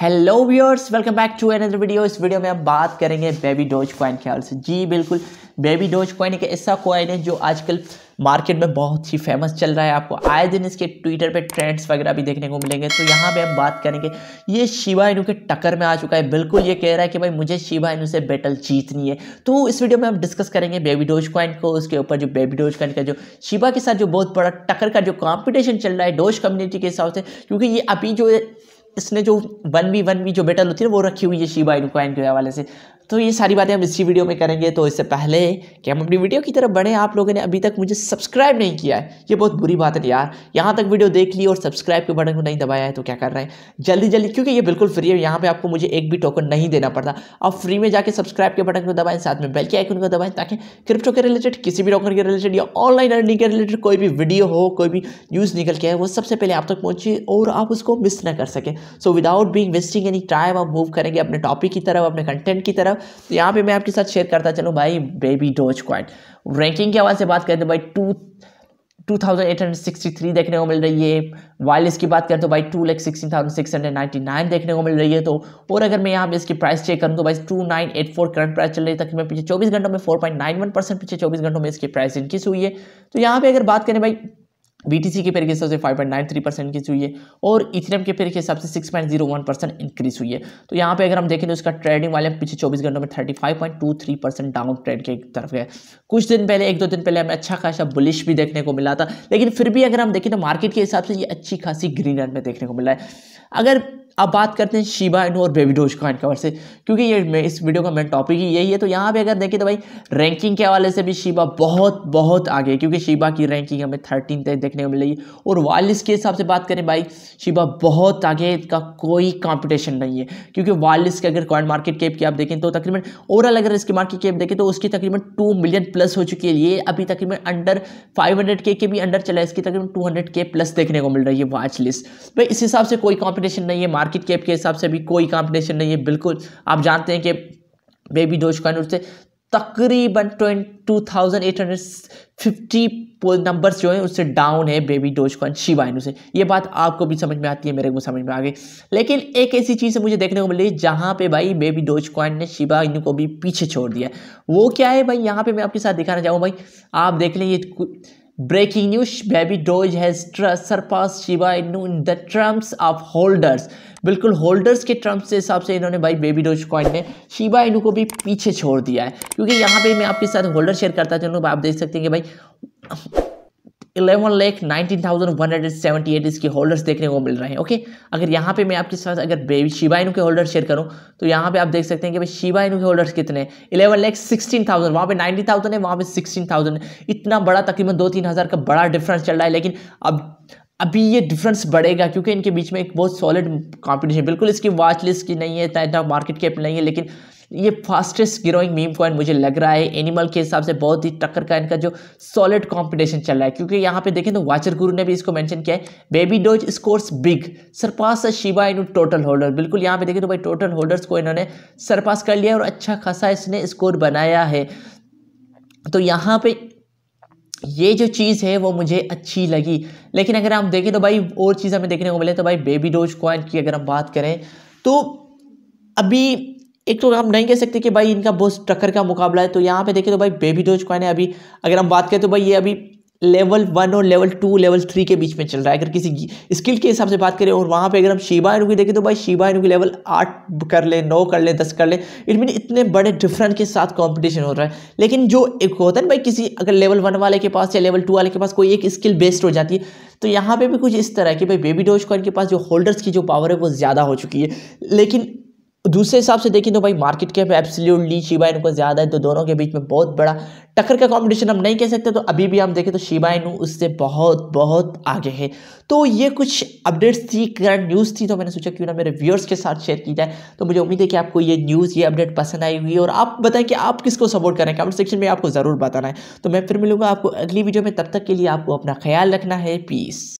hello viewers welcome back to another video इस वीडियो में हम बात करेंगे बेबी डोज कॉइन के हवाले से जी बिल्कुल बेबी डोज कॉइन एक ऐसा कॉइन है जो आजकल मार्केट में बहुत ही फेमस चल रहा है आपको आए दिन इसके ट्विटर पे ट्रेंड्स वगैरह भी देखने को मिलेंगे तो यहाँ पे हम बात करेंगे ये शिवा इनू के टक्कर में आ चुका है बिल्कुल ये कह रहा है कि भाई मुझे शिवा इनू से बैटल जीतनी है तो इस वीडियो में हम डिस्कस करेंगे बेबी डोज कॉइन को उसके ऊपर जो बेबी डोज कॉइन का जो शिवा के साथ जो बहुत बड़ा टक्कर का जो कॉम्पिटिशन चल रहा है डोज कम्युनिटी के हिसाब से क्योंकि ये अभी जो इसने जो वन वी वन वी जो बेटल होती है वो रखी हुई है शीबा इनकॉइन के हवाले से तो ये सारी बातें हम इसी वीडियो में करेंगे तो इससे पहले कि हम अपनी वीडियो की तरफ बढ़ें आप लोगों ने अभी तक मुझे सब्सक्राइब नहीं किया है ये बहुत बुरी बात है यार यहाँ तक वीडियो देख ली और सब्सक्राइब के बटन को नहीं दबाया है तो क्या कर रहे हैं जल्दी जल्दी क्योंकि ये बिल्कुल फ्री है यहाँ पर आपको मुझे एक भी टोकन नहीं देना पड़ता आप फ्री में जाकर सब्सक्राइब के बटन को दबाएँ साथ में बेल के आइकन को दबाएँ ताकि क्रिप्टो के रिलेटेड किसी भी टोकन के रिलेटेड या ऑनलाइन अर्निंग के रिलेटेड कोई भी वीडियो हो कोई भी न्यूज़ निकल के आए वो सबसे पहले आप तक पहुँचे और आप उसको मिस ना कर सकें so without being wasting any time आप मूव करेंगे अपने टॉपिक की तरफ अपने कंटेंट की तरफ तो यहाँ पे मैं आपके साथ शेयर करता चलो भाई बेबी डोज क्वाइट रैंकिंग के हवाले से बात करें तो भाई two two thousand eight hundred sixty three देखने को मिल रही है वायरलेस की बात करें तो भाई two lakh sixteen thousand six hundred ninety nine देखने को मिल रही है तो और अगर मैं यहाँ पे इसकी प्राइस चेक करूँ तो भाई two nine eight four current price चल रही है तक मैं पीछे चौबीस घंटों में four point nine one percent पीछे चौबीस घंटों में इसकी प्राइस इंक्रीज हुई है तो यहाँ पे अगर बात करें भाई बीटीसी के पेयर के हिसाब से 5.93 परसेंट इंक्रीज हुई है और इथेरियम के पेयर के हिसाब से 6.01 परसेंट इंक्रीज हुई है तो यहाँ पे अगर हम देखें तो इसका ट्रेडिंग वाले पिछले 24 घंटों में 35.23 परसेंट डाउन ट्रेड के तरफ गए कुछ दिन पहले एक दो दिन पहले हमें अच्छा खासा बुलिश भी देखने को मिला था लेकिन फिर भी अगर हम देखें तो मार्केट के हिसाब से ये अच्छी खासी ग्रीन रन में देखने को मिला है अगर अब बात करते हैं शिबा इनू और बेबी डोज कॉइन कवर से क्योंकि ये इस वीडियो का मेन टॉपिक ही यही है तो यहाँ पे अगर देखें तो भाई रैंकिंग के हवाले से भी शिबा बहुत बहुत आगे है क्योंकि शिबा की रैंकिंग हमें थर्टीन तक देखने को मिलेगी और वालिस के हिसाब से बात करें भाई शिबा बहुत आगे इसका कोई कॉम्पिटिशन नहीं है क्योंकि वालिस के अगर कॉइन मार्केट कैप की आप देखें तो तकरीबन ओवरऑल अगर इसकी मार्केट कैप देखें तो उसकी तकरीबन टू मिलियन प्लस हो चुकी है ये अभी तकरीबन अंडर फाइव हंड्रेड के के भी अंडर चला है इसकी तकरीबन टू हंड्रेड के प्लस देखने को मिल रही है वाच लिस्ट भाई इस हिसाब से कोई कॉम्पिटिशन नहीं है मार्केट कैप के हिसाब से भी कोई कॉम्पिटिशन नहीं है बिल्कुल आप जानते हैं कि बेबी डोज कॉइन उससे तकरीबन two thousand eight hundred fifty numbers जो है उससे डाउन है बेबी डोज कॉइन शिवा इनू से ये बात आपको भी समझ में आती है मेरे को समझ में आ गई लेकिन एक ऐसी चीज़ मुझे देखने को मिली जहाँ पे भाई बेबी डोज कॉइन ने शिवा इन को भी पीछे छोड़ दिया वो क्या है भाई यहाँ पे मैं आपके साथ दिखाना चाहूँ भाई आप देख लें ये breaking news baby Doge has surpassed Shiba Inu in the terms of बिल्कुल होल्डर्स के टर्म्स के हिसाब से इन्होंने भाई बेबी डोज कॉइन ने शिवा इनू को भी पीछे छोड़ दिया है क्योंकि यहाँ पे मैं आपके साथ होल्डर शेयर करता चलूँ आप देख सकते हैं कि भाई eleven lakh nineteen thousand one hundred seventy eight इसके होल्डर्स देखने को मिल रहे हैं ओके अगर यहाँ पे मैं आपके साथ अगर बेबी शिवा के होल्डर शेयर करूँ तो यहाँ पे आप देख सकते हैं कि भाई शिवा के होल्डर्स कितने इलेवन लैख सिक्सटीन थाउजेंड वहाँ पे नाइन्टी थाउजेंड है वहाँ पे सिक्सटीन थाउजेंड इतना बड़ा तकरीबन दो तीन हज़ार का बड़ा डिफरेंस चल रहा है लेकिन अब अभी ये डिफरेंस बढ़ेगा क्योंकि इनके बीच में एक बहुत सॉलिड कॉम्पिटिशन बिल्कुल इसकी वॉच लिस्ट की नहीं है इतना मार्केट कैप नहीं है लेकिन ये फास्टेस्ट ग्रोइंग मीम कॉइन मुझे लग रहा है एनिमल के हिसाब से बहुत ही टक्कर का इनका जो सॉलिड कॉम्पिटिशन चल रहा है क्योंकि यहाँ पे देखें तो वाचर गुरु ने भी इसको मेंशन किया है baby Doge scores big surpass Shiba in total holder बिल्कुल यहाँ पे देखें तो भाई टोटल होल्डर्स को इन्होंने सरपास कर लिया और अच्छा खासा इसने स्कोर बनाया है तो यहाँ पे ये जो चीज़ है वो मुझे अच्छी लगी लेकिन अगर हम देखें तो भाई और चीज़ हमें देखने को मिले तो भाई बेबी डोज कॉइन की अगर हम बात करें तो अभी एक तो हम नहीं कह सकते कि भाई इनका बहुत टक्कर का मुकाबला है तो यहाँ पे देखें तो भाई बेबी डोज कॉइन है अभी अगर हम बात करें तो भाई ये अभी लेवल वन और लेवल टू लेवल थ्री के बीच में चल रहा है अगर किसी स्किल के हिसाब से बात करें और वहाँ पे अगर हम शिबा इनू की देखें तो भाई शिबा इनू की लेवल आठ कर लें नौ कर लें दस कर लें इट मीन इतने बड़े डिफरेंट के साथ कंपटीशन हो रहा है लेकिन जो एक होता है ना भाई किसी अगर लेवल वन वाले के पास या लेवल टू वाले के पास कोई एक स्किल बेस्ड हो जाती है तो यहाँ पर भी कुछ इस तरह है कि भाई बेबी डोज कॉइन के पास जो होल्डर्स की जो पावर है वो ज़्यादा हो चुकी है लेकिन दूसरे हिसाब से देखें तो भाई मार्केट कैप एब्सोल्युटली शिबा इनको ज़्यादा है तो दोनों के बीच में बहुत बड़ा टक्कर का कॉम्पिटिशन हम नहीं कह सकते तो अभी भी हम देखें तो शिबा इनू उससे बहुत बहुत आगे है तो ये कुछ अपडेट्स थी करंट न्यूज़ थी तो मैंने सोचा क्यों ना मेरे व्यूअर्स के साथ शेयर की जाए तो मुझे उम्मीद है कि आपको ये न्यूज़ ये अपडेट पसंद आई हुई और आप बताएं कि आप किसको सपोर्ट करें कमेंट सेक्शन में आपको ज़रूर बताना है तो मैं फिर मिलूंगा आपको अगली वीडियो में तब तक के लिए आपको अपना ख्याल रखना है पीस